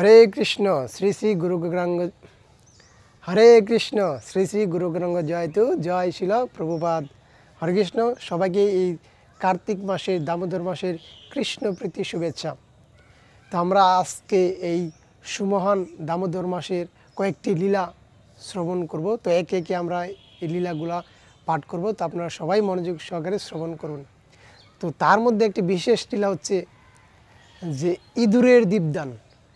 হরে কৃষ্ণ শ্রী শ্রী গুরু গৌরাঙ্গ হরে কৃষ্ণ শ্রী শ্রী গুরু জয় তু জয় শিল প্রভুপাদ হরে কৃষ্ণ সবাইকে এই কার্তিক মাসের দামোদর মাসের কৃষ্ণ প্রীতি শুভেচ্ছা তো আমরা আজকে এই সুমহান দামোদর মাসের কয়েকটি লীলা শ্রবণ করব তো একে একে আমরা এই লীলাগুলা পাঠ করব তো আপনারা সবাই মনোযোগ সহকারে শ্রবণ করুন তো তার মধ্যে একটি বিশেষ লীলা হচ্ছে যে ইঁদুরের দীপদান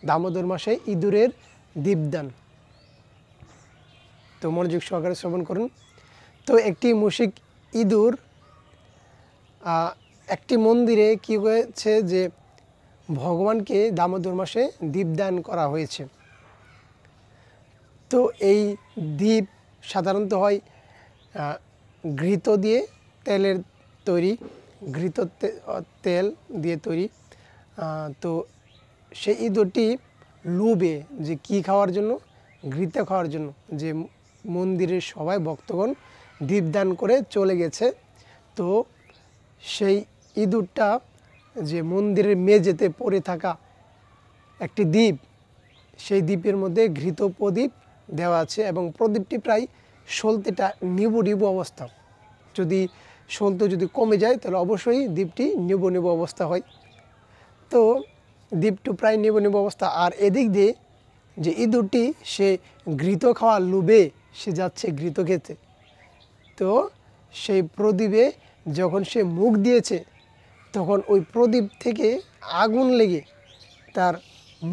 দামোদর মাসে ইঁদুরের দীপদান তো মনোযোগ সহকারে শ্রবণ করুন তো একটি মুশিক ইঁদুর একটি মন্দিরে কি হয়েছে যে ভগবানকে দামোদর মাসে দীপদান করা হয়েছে তো এই দ্বীপ সাধারণত হয় ঘৃত দিয়ে তেলের তৈরি ঘৃত তেল দিয়ে তৈরি তো সেই ইঁদুরটি লুবে যে কি খাওয়ার জন্য ঘৃতে খাওয়ার জন্য যে মন্দিরের সবাই ভক্তগণ দীপদান করে চলে গেছে তো সেই ইঁদুরটা যে মন্দিরের মেঝেতে পড়ে থাকা একটি দ্বীপ সেই দ্বীপের মধ্যে ঘৃত প্রদীপ দেওয়া আছে এবং প্রদীপটি প্রায় সলতেটা নিবু নিবু অবস্থা যদি সলতে যদি কমে যায় তাহলে অবশ্যই দ্বীপটি নিবু নিবু অবস্থা হয় তো দ্বীপটু প্রায় নিব নিব অবস্থা আর এদিক দিয়ে যে ইঁদুরটি সে ঘৃত খাওয়া লুবে সে যাচ্ছে ঘৃত খেতে তো সেই প্রদীপে যখন সে মুখ দিয়েছে তখন ওই প্রদীপ থেকে আগুন লেগে তার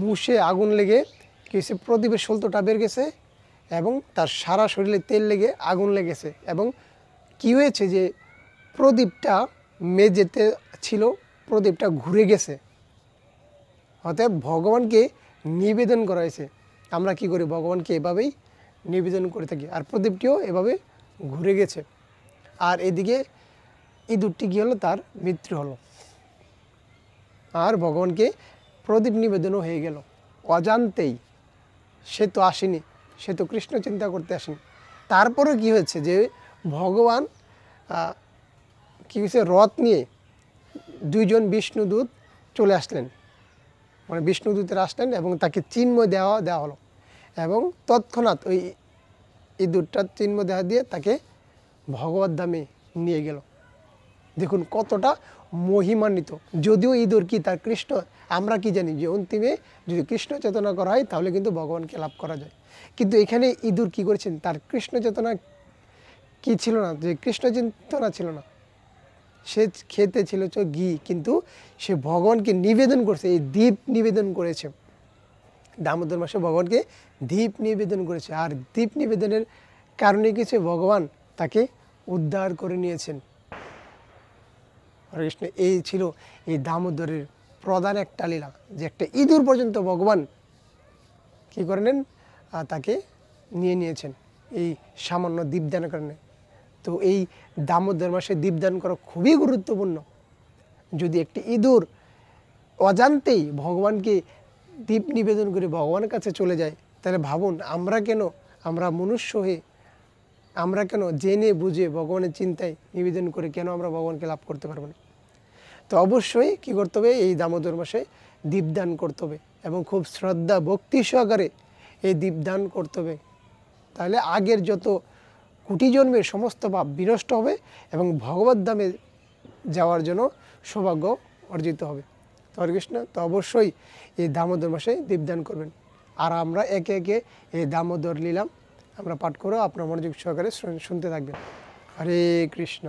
মুষে আগুন লেগে সে প্রদীপের সলতোটা বের গেছে এবং তার সারা শরীরে তেল লেগে আগুন লেগেছে এবং কি হয়েছে যে প্রদীপটা মেঝেতে ছিল প্রদীপটা ঘুরে গেছে অতএব ভগবানকে নিবেদন করা হয়েছে আমরা কি করি ভগবানকে এভাবেই নিবেদন করে থাকি আর প্রদীপটিও এভাবে ঘুরে গেছে আর এদিকে ইঁদুরটি কী হলো তার মৃত্যু হলো আর ভগবানকে প্রদীপ নিবেদনও হয়ে গেল অজান্তেই সে তো আসেনি সে তো কৃষ্ণ চিন্তা করতে আসেনি তারপরে কি হয়েছে যে ভগবান কী হয়েছে রথ নিয়ে দুইজন বিষ্ণুদূত চলে আসলেন মানে বিষ্ণুদূতের আসলেন এবং তাকে চিন্ময় দেওয়া দেওয়া হলো এবং তৎক্ষণাৎ ওই ইঁদুরটার চিহ্ন দেওয়া দিয়ে তাকে ভগবত ধামে নিয়ে গেল দেখুন কতটা মহিমান্বিত যদিও ইঁদুর কি তার কৃষ্ণ আমরা কি জানি যে অন্তিমে যদি কৃষ্ণ চেতনা করা হয় তাহলে কিন্তু ভগবানকে লাভ করা যায় কিন্তু এখানে ইঁদুর কি করেছেন তার কৃষ্ণ চেতনা কি ছিল না যে কৃষ্ণ চেতনা ছিল না সে খেতে ছিল তো ঘি কিন্তু সে ভগবানকে নিবেদন করছে এই দ্বীপ নিবেদন করেছে দামোদর মাসে ভগবানকে দ্বীপ নিবেদন করেছে আর দ্বীপ নিবেদনের কারণে কিছু ভগবান তাকে উদ্ধার করে নিয়েছেন কৃষ্ণ এই ছিল এই দামোদরের প্রধান একটা লীলা যে একটা ইঁদুর পর্যন্ত ভগবান কি করে নেন তাকে নিয়ে নিয়েছেন এই সামান্য দ্বীপদানের কারণে কিন্তু এই দামোদর মাসে দীপদান করা খুবই গুরুত্বপূর্ণ যদি একটি ইঁদুর অজান্তেই ভগবানকে দীপ নিবেদন করে ভগবানের কাছে চলে যায় তাহলে ভাবুন আমরা কেন আমরা মনুষ্য হয়ে আমরা কেন জেনে বুঝে ভগবানের চিন্তায় নিবেদন করে কেন আমরা ভগবানকে লাভ করতে পারবো না তো অবশ্যই কী করতে হবে এই দামোদর মাসে দীপদান করতে হবে এবং খুব শ্রদ্ধা ভক্তি সহকারে এই দীপদান করতে হবে তাহলে আগের যত কুটি জন্মের সমস্ত পাপ বিনষ্ট হবে এবং ভগবত ধামে যাওয়ার জন্য সৌভাগ্য অর্জিত হবে তো কৃষ্ণ তো অবশ্যই এই দামোদর মাসে দীপদান করবেন আর আমরা একে একে এই দামোদর নিলাম আমরা পাঠ করে আপনার মনোযোগ সহকারে শুনতে থাকবেন হরে কৃষ্ণ